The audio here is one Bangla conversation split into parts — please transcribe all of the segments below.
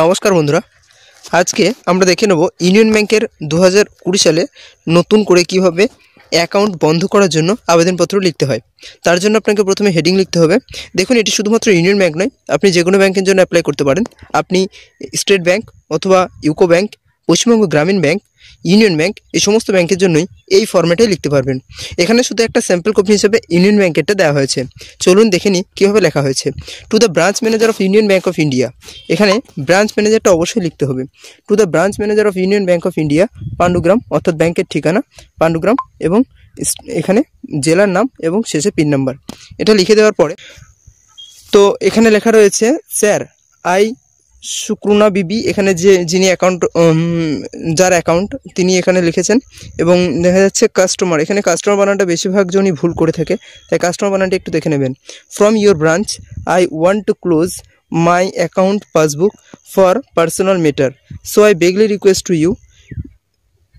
নমস্কার বন্ধুরা আজকে আমরা দেখে নেব ইউনিয়ন ব্যাংকের দু হাজার সালে নতুন করে কিভাবে অ্যাকাউন্ট বন্ধ করার জন্য আবেদনপত্র লিখতে হয় তার জন্য আপনাকে প্রথমে হেডিং লিখতে হবে দেখুন এটি শুধুমাত্র ইউনিয়ন ব্যাংক নয় আপনি যে কোনো ব্যাংকের জন্য অ্যাপ্লাই করতে পারেন আপনি স্টেট ব্যাংক অথবা UCO bank Paschimbanga Gramin bank union bank এই সমস্ত ব্যাংকের জন্যই এই ফর্মেটে লিখতে পারবেন এখানে শুধু একটা স্যাম্পল কপি হিসেবে ইউনিয়ন ব্যাঙ্কেরটা দেওয়া হয়েছে চলুন দেখে নিই কীভাবে লেখা হয়েছে to the branch manager of Union Bank of India এখানে ব্রাঞ্চ ম্যানেজারটা অবশ্যই লিখতে হবে to the branch manager of Union Bank of India Pandugram অর্থাৎ ব্যাংকের ঠিকানা পাণ্ডুগ্রাম এবং এখানে জেলার নাম এবং শেষে পিন নাম্বার এটা লিখে দেওয়ার পরে তো এখানে লেখা রয়েছে স্যার আই শুক্রুনা বিবি এখানে যে যিনি অ্যাকাউন্ট যার অ্যাকাউন্ট তিনি এখানে লিখেছেন এবং দেখা যাচ্ছে কাস্টমার এখানে কাস্টমার বানানটা বেশিরভাগ জনই ভুল করে থাকে তাই কাস্টমার বানানটা একটু দেখে নেবেন from your branch I want to close my account passbook for personal matter so I begly request to you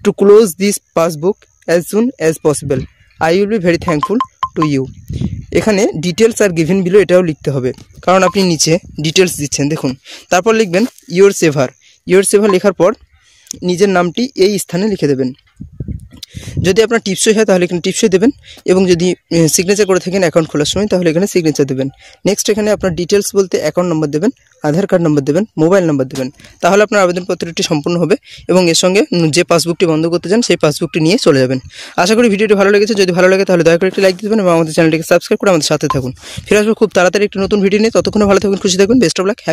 to close this passbook as soon as possible I will be very thankful to you এখানে ডিটেলস আর গিভেন বিলো এটাও লিখতে হবে কারণ আপনি নিচে ডিটেলস দিচ্ছেন দেখুন তারপর লিখবেন ইয়োর সেভার ইয়োর সেভার লেখার পর নিজের নামটি এই স্থানে লিখে দেবেন যদি আপনার টিপসই হয় তাহলে এখানে টিপসই দেবেন এবং যদি সিগনেচার করে থাকেন অ্যাকাউন্ট খোলার সময় তাহলে এখানে সিগনেচার দেবেন নেক্সট এখানে আপনার ডিটেলস বলতে অ্যাকাউন্ট নম্বর দেবেন আধার কার্ড নম্বর দেবেন মোবাইল নম্বর দেবেন তাহলে আপনার আবেদনপত্রটি সম্পূর্ণ হবে এবং এর সঙ্গে যে পাসবুকটি বন্ধ করতে চান সেই পাসবুকটি নিয়ে চলে যাবেন আশা করি ভিডিওটি ভালো লেগেছে যদি ভালো লাগে তাহলে দয়া করে একটি লাইক দেবেন এবং আমাদের চ্যানেলটিকে সাবস্ক্রাইব করে আমাদের সাথে থাকুন ফিরে আসবো খুব তাড়াতাড়ি একটি নতুন ভিডিও নিয়ে ততক্ষণ ভালো থাকুন খুশি থাকুন বেস্ট অফ লাক